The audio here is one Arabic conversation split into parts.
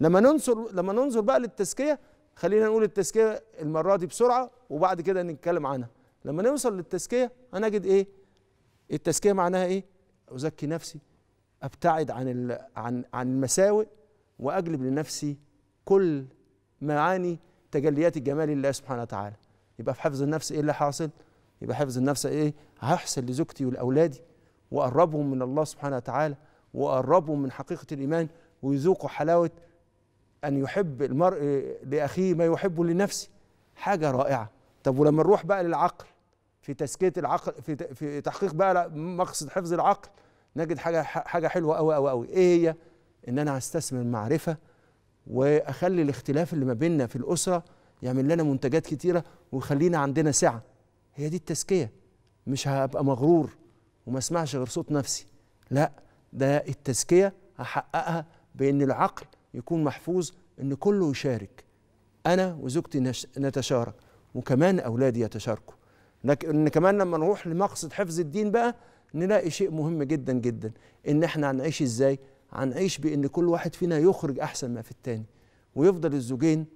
لما ننظر لما ننظر بقى للتزكيه خلينا نقول التزكيه المره دي بسرعه وبعد كده نتكلم عنها لما نوصل للتزكيه هنجد ايه التزكيه معناها ايه ازكي نفسي ابتعد عن عن عن المساوئ واجلب لنفسي كل معاني تجليات الجمال لله سبحانه وتعالى يبقى في حفظ النفس ايه اللي حاصل يبقى حفظ النفس ايه هحسن لزوجتي ولاولادي واقربهم من الله سبحانه وتعالى واقربهم من حقيقه الايمان ويذوقوا حلاوه أن يحب المرء لأخيه ما يحبه لنفسه حاجة رائعة طب ولما نروح بقى للعقل في تزكية العقل في في تحقيق بقى مقصد حفظ العقل نجد حاجة حاجة حلوة أوي أوي أوي إيه هي؟ إن أنا هستثمر المعرفة وأخلي الاختلاف اللي ما بيننا في الأسرة يعمل لنا منتجات كتيرة ويخلينا عندنا سعة هي دي التزكية مش هبقى مغرور وما اسمعش غير صوت نفسي لا ده التزكية هحققها بأن العقل يكون محفوظ ان كله يشارك انا وزوجتي نتشارك وكمان اولادي يتشاركوا ان كمان لما نروح لمقصد حفظ الدين بقى نلاقي شيء مهم جدا جدا ان احنا هنعيش ازاي هنعيش بان كل واحد فينا يخرج احسن ما في التاني ويفضل الزوجين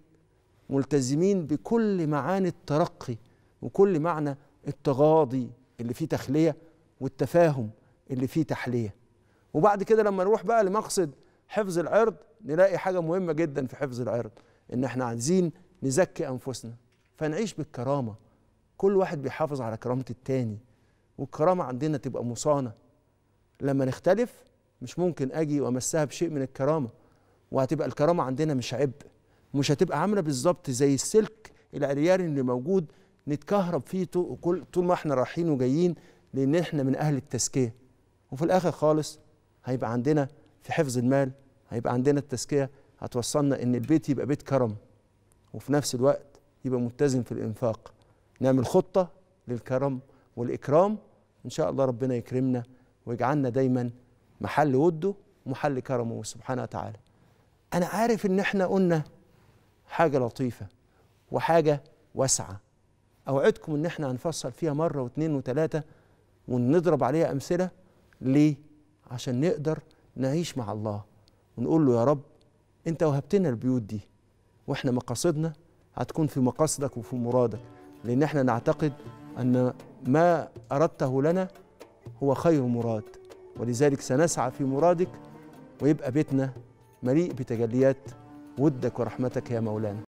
ملتزمين بكل معاني الترقي وكل معنى التغاضي اللي فيه تخليه والتفاهم اللي فيه تحليه وبعد كده لما نروح بقى لمقصد حفظ العرض نلاقي حاجة مهمة جدا في حفظ العرض إن إحنا عايزين نزكي أنفسنا فنعيش بالكرامة كل واحد بيحافظ على كرامة التاني والكرامة عندنا تبقى مصانة لما نختلف مش ممكن أجي وأمسها بشيء من الكرامة وهتبقى الكرامة عندنا مش عبء مش هتبقى عاملة بالظبط زي السلك العريان اللي موجود نتكهرب فيه طول ما احنا رايحين وجايين لأن احنا من أهل التزكية وفي الآخر خالص هيبقى عندنا في حفظ المال هيبقى عندنا التزكيه هتوصلنا ان البيت يبقى بيت كرم وفي نفس الوقت يبقى متزن في الانفاق نعمل خطه للكرم والاكرام ان شاء الله ربنا يكرمنا ويجعلنا دايما محل وده ومحل كرمه سبحانه وتعالى انا عارف ان احنا قلنا حاجه لطيفه وحاجه واسعه اوعدكم ان احنا هنفصل فيها مره واثنين وثلاثه ونضرب عليها امثله ليه عشان نقدر نعيش مع الله ونقول له يا رب انت وهبتنا البيوت دي واحنا مقاصدنا هتكون في مقاصدك وفي مرادك لان احنا نعتقد ان ما اردته لنا هو خير مراد ولذلك سنسعى في مرادك ويبقى بيتنا مليء بتجليات ودك ورحمتك يا مولانا